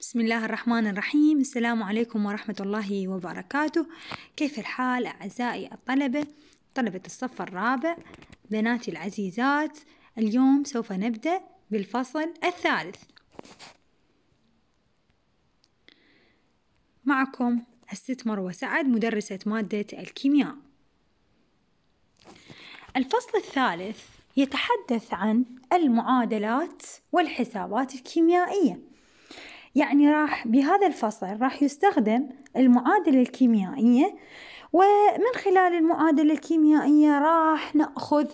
بسم الله الرحمن الرحيم السلام عليكم ورحمة الله وبركاته كيف الحال أعزائي الطلبة طلبة الصف الرابع بناتي العزيزات اليوم سوف نبدأ بالفصل الثالث معكم الست مروة سعد مدرسة مادة الكيمياء الفصل الثالث يتحدث عن المعادلات والحسابات الكيميائيه يعني راح بهذا الفصل راح يستخدم المعادلة الكيميائية ومن خلال المعادلة الكيميائية راح نأخذ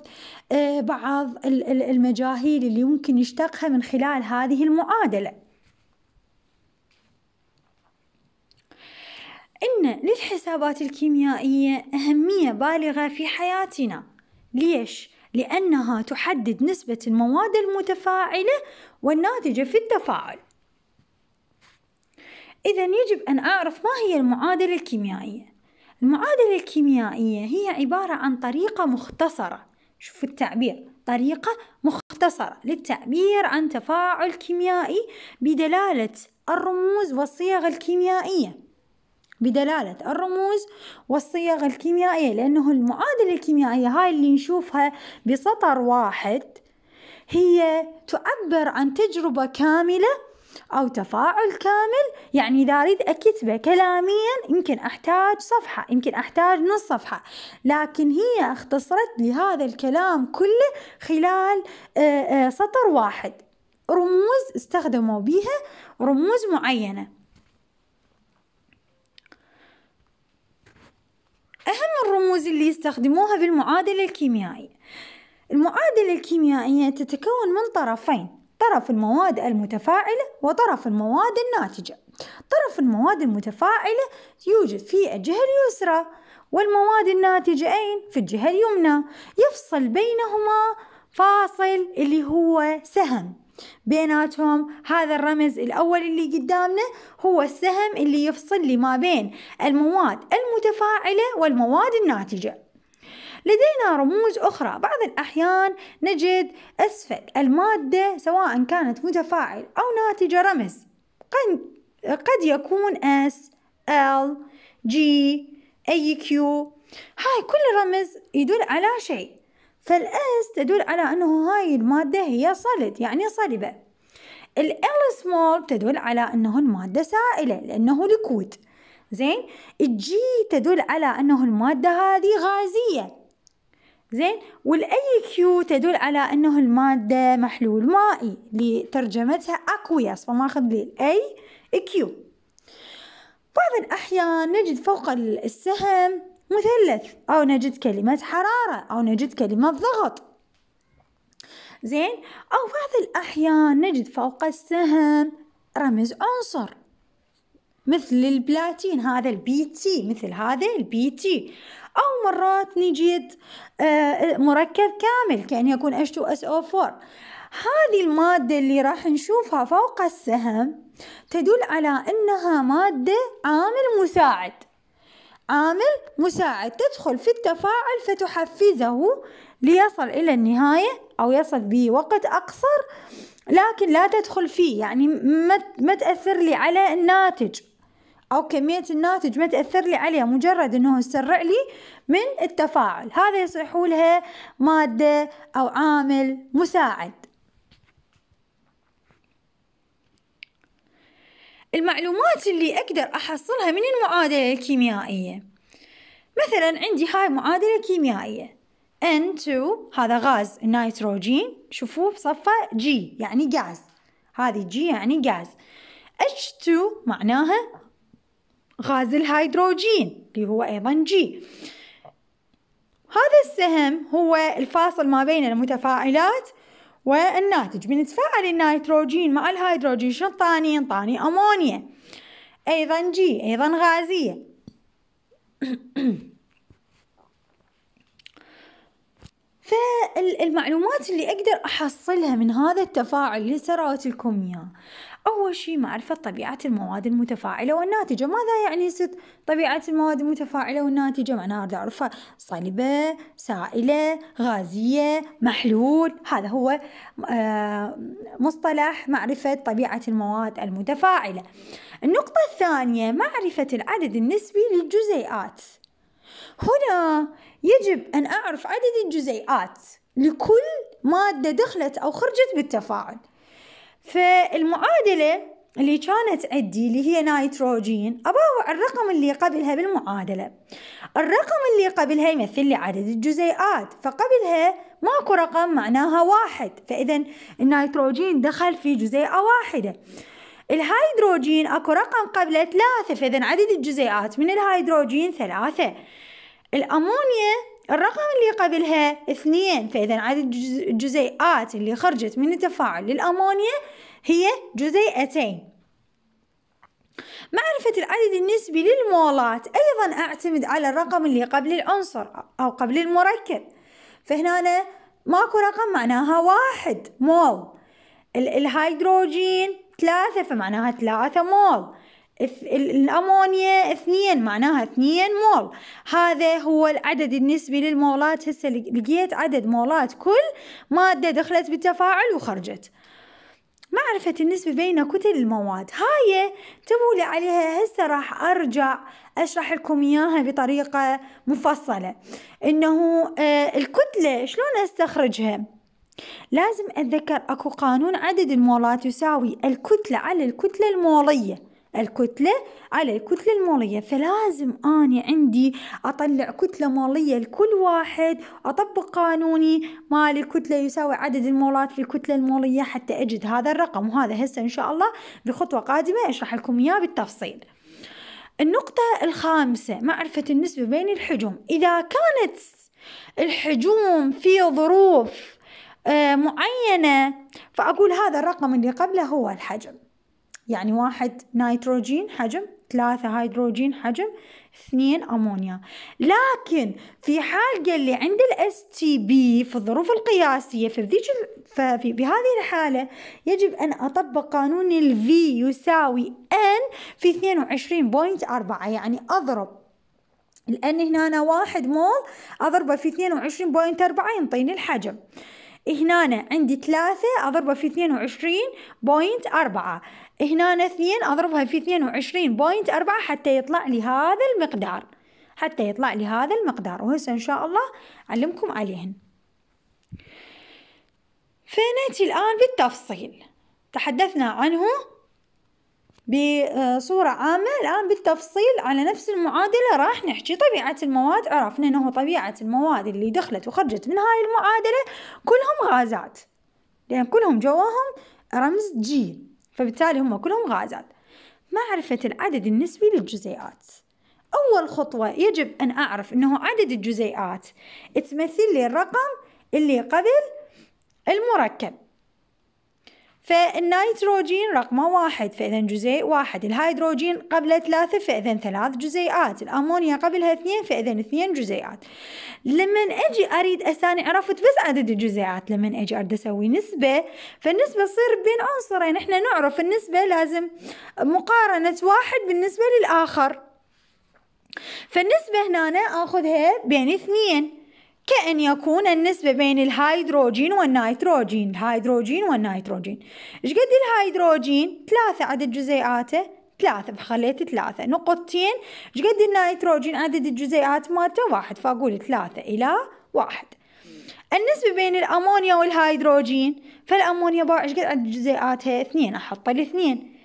آه، بعض المجاهيل اللي ممكن نشتقها من خلال هذه المعادلة إن للحسابات الكيميائية أهمية بالغة في حياتنا ليش؟ لأنها تحدد نسبة المواد المتفاعلة والناتجة في التفاعل إذا يجب أن أعرف ما هي المعادلة الكيميائية المعادلة الكيميائية هي عبارة عن طريقة مختصرة شوفوا التعبير طريقة مختصرة للتعبير عن تفاعل كيميائي بدلالة الرموز والصيغ الكيميائية بدلالة الرموز والصيغ الكيميائية لأنه المعادلة الكيميائية هاي اللي نشوفها بسطر واحد هي تعبر عن تجربة كاملة أو تفاعل كامل يعني إذا أريد أكتبه كلاميا يمكن أحتاج صفحة يمكن أحتاج نص صفحة لكن هي اختصرت لي هذا الكلام كله خلال آه، آه، سطر واحد رموز استخدموا بيها رموز معينة أهم الرموز اللي يستخدموها في المعادلة الكيميائية المعادلة الكيميائية تتكون من طرفين طرف المواد المتفاعلة وطرف المواد الناتجة طرف المواد المتفاعلة يوجد في الجهة اليسرى والمواد الناتجة أين؟ في الجهة اليمنى يفصل بينهما فاصل اللي هو سهم بيناتهم هذا الرمز الأول اللي قدامنا هو السهم اللي يفصل لي ما بين المواد المتفاعلة والمواد الناتجة لدينا رموز أخرى بعض الأحيان نجد أسفل المادة سواء كانت متفاعل أو ناتجة رمز قد يكون S L G أي Q هاي كل رمز يدل على شيء فالأس تدل على أنه هاي المادة هي صلد يعني صلبة ال small تدل على أنه المادة سائلة لأنه ليكويد زين الجي تدل على أنه المادة هذه غازية زين والاي كيو تدل على انه الماده محلول مائي لترجمتها اكوياس فماخذ لي الاي كيو بعض الاحيان نجد فوق السهم مثلث او نجد كلمه حراره او نجد كلمه ضغط زين او بعض الاحيان نجد فوق السهم رمز عنصر مثل البلاتين هذا البي تي مثل هذا البي تي أو مرات نجد آه، مركب كامل كأن يكون اش 2 او 4 هذه المادة اللي راح نشوفها فوق السهم تدل على أنها مادة عامل مساعد عامل مساعد تدخل في التفاعل فتحفزه ليصل إلى النهاية أو يصل بوقت أقصر لكن لا تدخل فيه يعني ما تأثر لي على الناتج أو كمية الناتج ما تأثر لي عليها مجرد أنه يسرع لي من التفاعل هذا يصيح لها مادة أو عامل مساعد المعلومات اللي أقدر أحصلها من المعادلة الكيميائية مثلا عندي هاي معادلة كيميائية N2 هذا غاز النيتروجين شوفوه بصفة G يعني غاز هذه G يعني غاز H2 معناها غاز الهيدروجين اللي هو أيضا جي هذا السهم هو الفاصل ما بين المتفاعلات والناتج بنتفاعل النيتروجين مع الهيدروجين شنو طاني انطاني أمونيا أيضا جي أيضا غازية فالمعلومات اللي أقدر أحصلها من هذا التفاعل اللي سرعت لكم إياه أول شيء معرفة طبيعة المواد المتفاعلة والناتجة ماذا يعني ست طبيعة المواد المتفاعلة والناتجة معناها أريد أعرفها صلبة سائلة غازية محلول هذا هو آه، مصطلح معرفة طبيعة المواد المتفاعلة النقطة الثانية معرفة العدد النسبي للجزيئات هنا يجب أن أعرف عدد الجزيئات لكل مادة دخلت أو خرجت بالتفاعل فالمعادلة اللي كانت عندي اللي هي نيتروجين أباوع الرقم اللي قبلها بالمعادلة الرقم اللي قبلها يمثل لي عدد الجزيئات فقبلها ماكو رقم معناها واحد فإذا النيتروجين دخل في جزيئة واحدة الهيدروجين اكو رقم قبله ثلاثة فإذا عدد الجزيئات من الهيدروجين ثلاثة الأمونيا الرقم اللي قبلها اثنين فإذا عدد الجزيئات اللي خرجت من التفاعل للأمونيا هي جزيئتين معرفة العدد النسبي للمولات أيضا أعتمد على الرقم اللي قبل العنصر أو قبل المركب فهنا ماكو رقم معناها واحد مول الهيدروجين ثلاثة فمعناها ثلاثة مول الأمونيا اثنين معناها اثنين مول هذا هو العدد النسبي للمولات هسه لقيت عدد مولات كل مادة دخلت بالتفاعل وخرجت معرفة النسبة بين كتل المواد هاي تبولي عليها هسه راح أرجع أشرح لكم إياها بطريقة مفصلة إنه آه، الكتلة شلون أستخرجها لازم أتذكر أكو قانون عدد المولات يساوي الكتلة على الكتلة المولية الكتلة على الكتلة المولية فلازم أنا عندي أطلع كتلة مولية لكل واحد أطبق قانوني مال الكتلة يساوي عدد المولات في الكتلة المولية حتى أجد هذا الرقم وهذا هسه إن شاء الله بخطوة قادمة أشرح لكم إياه بالتفصيل النقطة الخامسة معرفة النسبة بين الحجم إذا كانت الحجوم في ظروف آه، معينة فأقول هذا الرقم اللي قبله هو الحجم يعني واحد نيتروجين حجم ثلاثة هيدروجين حجم اثنين أمونيا لكن في حال قال لي عند الاس تي بي في الظروف القياسية فبذيك ففي بهذه الحالة يجب أن أطبق قانون الفي يساوي ان في 22.4 يعني أضرب الان هنا أنا واحد مول أضربه في 22.4 ينطيني الحجم هنا عندي ثلاثة أضربها في اثنين وعشرين بوينت أربعة هنا اثنين أضربها في اثنين وعشرين بوينت أربعة حتى يطلع لي هذا المقدار حتى يطلع لي هذا المقدار وهسه إن شاء الله أعلمكم عليهن فنأتي الآن بالتفصيل تحدثنا عنه بصورة عامة الآن بالتفصيل على نفس المعادلة راح نحكي طبيعة المواد عرفنا أنه طبيعة المواد اللي دخلت وخرجت من هاي المعادلة كلهم غازات لأن كلهم جواهم رمز جي فبالتالي هم كلهم غازات معرفة العدد النسبي للجزيئات أول خطوة يجب أن أعرف أنه عدد الجزيئات تمثل لي الرقم اللي قبل المركب فالنيتروجين رقمه واحد فإذا جزيء واحد الهيدروجين قبل ثلاثة فإذا ثلاث جزيئات الأمونيا قبلها اثنين فإذا اثنين جزيئات لما أجي أريد أساني عرفت بس عدد الجزيئات لما أجي أريد أسوي نسبة فالنسبة تصير بين عنصرين إحنا نعرف النسبة لازم مقارنة واحد بالنسبة للآخر فالنسبة هنا أخذها بين اثنين كأن يكون النسبة بين الهيدروجين والنيتروجين الهيدروجين والنيتروجين إيش قد الهيدروجين ثلاثة عدد جزيئاته ثلاثة فخليت ثلاثة نقطتين إيش قد النيتروجين عدد الجزيئات مالته واحد فأقول ثلاثة إلى واحد النسبة بين الأمونيا والهيدروجين فالأمونيا باع إيش قد عدد جزيئاتها اثنين أحط الاثنين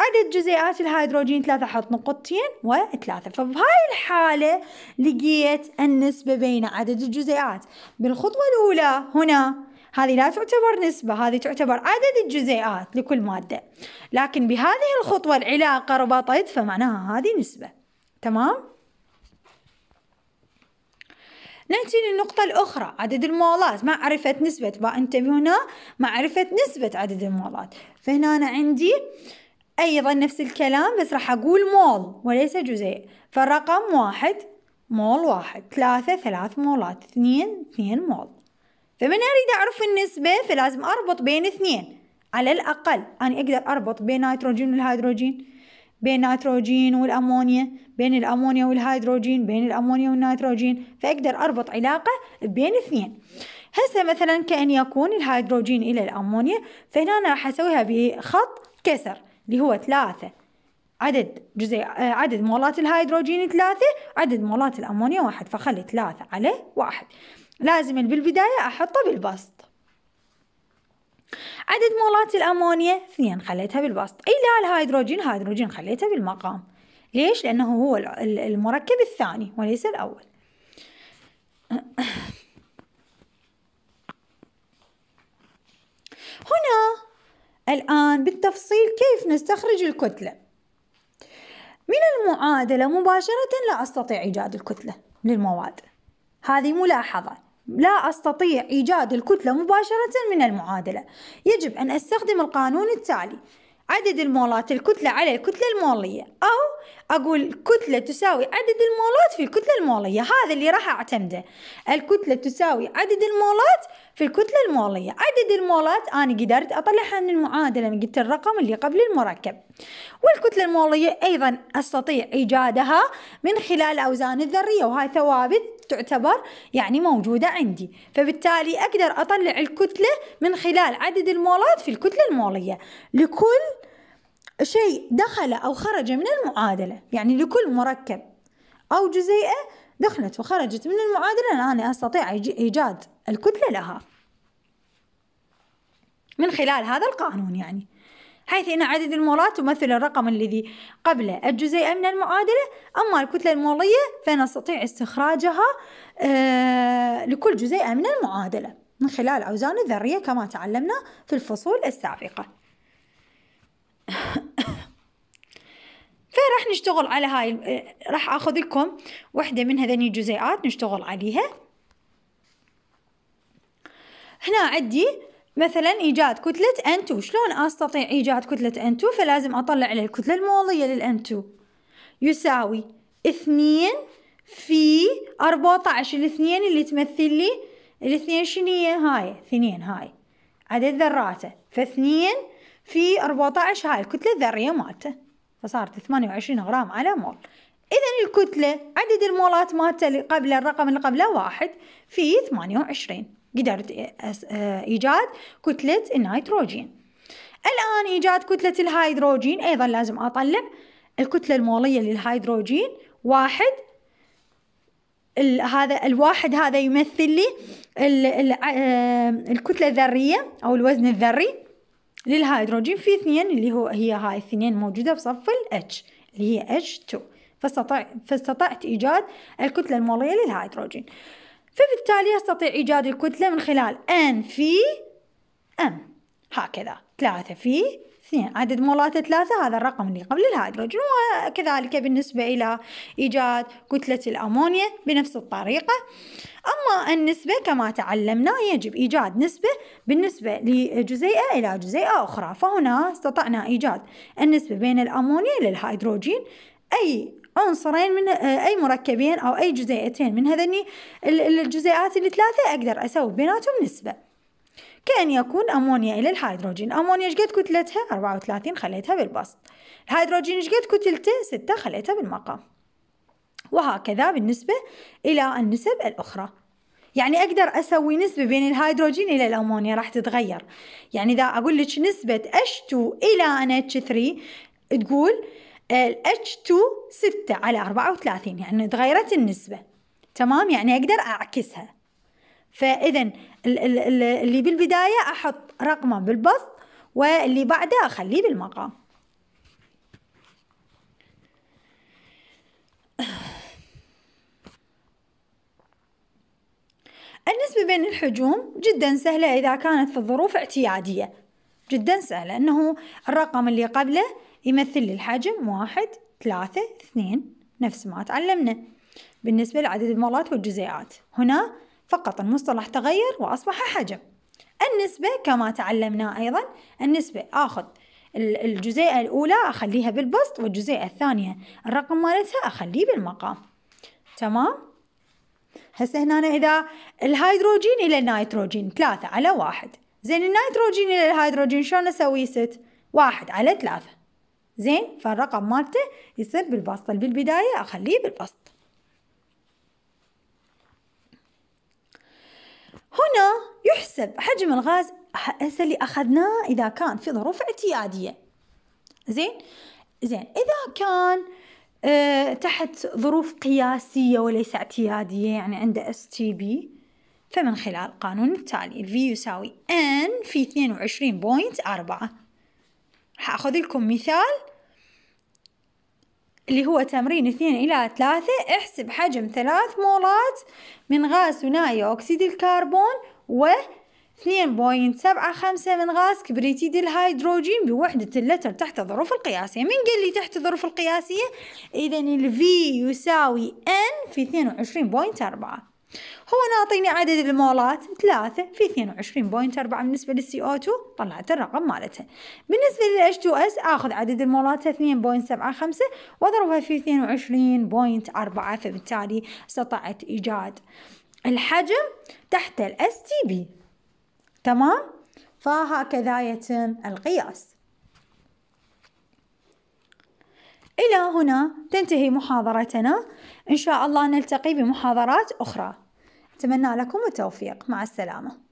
عدد جزيئات الهيدروجين ثلاثة حط نقطتين وثلاثة فبهاي الحالة لقيت النسبة بين عدد الجزيئات بالخطوة الأولى هنا هذه لا تعتبر نسبة هذه تعتبر عدد الجزيئات لكل مادة لكن بهذه الخطوة العلاقة ربطت فمعناها هذه نسبة تمام؟ نأتي للنقطة الأخرى عدد المولات معرفة نسبة بقى انتبهوا هنا معرفة نسبة عدد المولات فهنا أنا عندي آه أيضا نفس الكلام بس راح أقول مول وليس جزيء فالرقم واحد مول واحد ثلاثة ثلاث مولات اثنين اثنين مول فمن أريد أعرف النسبة فلازم أربط بين اثنين على الأقل أنا أقدر أربط بين نيتروجين والهيدروجين بين نيتروجين والأمونيا بين الأمونيا والهيدروجين بين الأمونيا والنيتروجين فأقدر أربط علاقة بين اثنين هسه مثلا كأن يكون الهيدروجين إلى الأمونيا فهنا أنا راح أسويها بخط كسر اللي هو ثلاثة عدد جزء آه، عدد مولات الهيدروجين ثلاثة عدد مولات الأمونيا واحد فخلي ثلاثة على واحد لازم بالبداية أحطه بالبسط عدد مولات الأمونيا اثنين خليتها بالبسط أي لا الهيدروجين هيدروجين خليته بالمقام ليش؟ لأنه هو المركب الثاني وليس الأول هنا الآن بالتفصيل كيف نستخرج الكتلة من المعادلة مباشرة لا أستطيع إيجاد الكتلة للمواد هذه ملاحظة لا أستطيع إيجاد الكتلة مباشرة من المعادلة يجب أن أستخدم القانون التالي عدد المولات الكتلة على الكتلة المولية أو أقول كتلة تساوي عدد المولات في الكتلة المولية هذا اللي راح أعتمده الكتلة تساوي عدد المولات في الكتلة المولية عدد المولات أنا قدرت أطلعها من المعادلة من قلت الرقم اللي قبل المركب والكتلة المولية أيضا أستطيع إيجادها من خلال الأوزان الذرية وهاي ثوابت تعتبر يعني موجودة عندي فبالتالي أقدر أطلع الكتلة من خلال عدد المولات في الكتلة المولية لكل شيء دخل أو خرج من المعادلة يعني لكل مركب أو جزيئة دخلت وخرجت من المعادلة أنا أستطيع إيجاد الكتلة لها من خلال هذا القانون يعني حيث أن عدد المولات تمثل الرقم الذي قبله الجزيئة من المعادلة أما الكتلة المولية فنستطيع استخراجها آه، لكل جزيئة من المعادلة من خلال أوزان الذرية كما تعلمنا في الفصول السابقة فراح نشتغل على هاي آه، راح اخذ لكم وحده من هذني الجزيئات نشتغل عليها هنا عندي مثلا ايجاد كتلة N2 شلون استطيع ايجاد كتلة N2 فلازم اطلع الكتلة المولية لل N2 يساوي اثنين في اربعة عشر الاثنين اللي تمثل لي الاثنين شنية هاي اثنين هاي عدد ذراته فاثنين في اربعة عشر هاي الكتلة الذرية مالته فصارت ثمانية وعشرين غرام على مول إذا الكتلة عدد المولات مالته قبل الرقم اللي قبله واحد في ثمانية وعشرين قدرت آه، آه، إيجاد كتلة النيتروجين الآن إيجاد كتلة الهيدروجين أيضا لازم أطلع الكتلة المولية للهيدروجين واحد هذا الواحد هذا يمثل لي ال ال آه، الكتلة الذرية أو الوزن الذري للهيدروجين في اثنين اللي هو هي هاي الاثنين موجودة بصف ال H اللي هي H2 فاستطعت فاستطعت إيجاد الكتلة المولية للهيدروجين فبالتالي أستطيع إيجاد الكتلة من خلال N في M هكذا ثلاثة في اثنين عدد مولات ثلاثة هذا الرقم اللي قبل الهيدروجين وكذلك بالنسبة إلى إيجاد كتلة الأمونيا بنفس الطريقة أما النسبة كما تعلمنا يجب إيجاد نسبة بالنسبة لجزيئة إلى جزيئة أخرى فهنا استطعنا إيجاد النسبة بين الأمونيا للهيدروجين أي عنصرين من آه، أي مركبين أو أي جزيئتين من هذني الجزيئات الثلاثة أقدر أسوي بيناتهم نسبة كأن يكون أمونيا إلى الهيدروجين أمونيا شقد كتلتها 34 خليتها بالبسط الهيدروجين شقد كتلته 6 خليتها بالمقام وهكذا بالنسبة إلى النسب الأخرى يعني أقدر أسوي نسبة بين الهيدروجين إلى الأمونيا راح تتغير يعني إذا أقول لك نسبة H2 إلى NH3 تقول ال H2 6 على 34 يعني تغيرت النسبة تمام يعني أقدر أعكسها فإذا اللي بالبداية أحط رقمه بالبسط واللي بعده أخليه بالمقام النسبة بين الحجوم جدا سهلة إذا كانت في الظروف اعتيادية جدا سهلة أنه الرقم اللي قبله يمثل لي الحجم واحد ثلاثة اثنين نفس ما تعلمنا بالنسبة لعدد المولات والجزيئات هنا فقط المصطلح تغير وأصبح حجم النسبة كما تعلمنا أيضا النسبة آخذ الجزيئة الأولى أخليها بالبسط والجزيئة الثانية الرقم مالتها أخليه بالمقام تمام هسه هنا إذا الهيدروجين إلى النيتروجين ثلاثة على واحد زين النيتروجين إلى الهيدروجين شلون أسوي ست واحد على ثلاثة زين فالرقم مالته يصير بالبسط بالبداية أخليه بالبسط هنا يحسب حجم الغاز هسه اللي أخذناه إذا كان في ظروف اعتيادية زين زين إذا كان أه تحت ظروف قياسية وليس اعتيادية يعني عنده اس تي بي فمن خلال القانون التالي الفي يساوي ان في 22.4 حأخذ لكم مثال اللي هو تمرين اثنين إلى ثلاثة احسب حجم ثلاث مولات من غاز ثنائي أكسيد الكربون و 2.75 من غاز كبريتيد الهيدروجين بوحدة اللتر تحت الظروف القياسية من قال لي تحت الظروف القياسية إذا الفي يساوي N في 22.4 هو أنا أعطيني عدد المولات ثلاثة في 22.4 بالنسبة للسي او 2 طلعت الرقم مالتها بالنسبة للاتش 2 اس أخذ عدد المولات 2.75 وأضربها في 22.4 فبالتالي استطعت إيجاد الحجم تحت الاس تي بي تمام فهكذا يتم القياس إلى هنا تنتهي محاضرتنا إن شاء الله نلتقي بمحاضرات أخرى أتمنى لكم التوفيق مع السلامة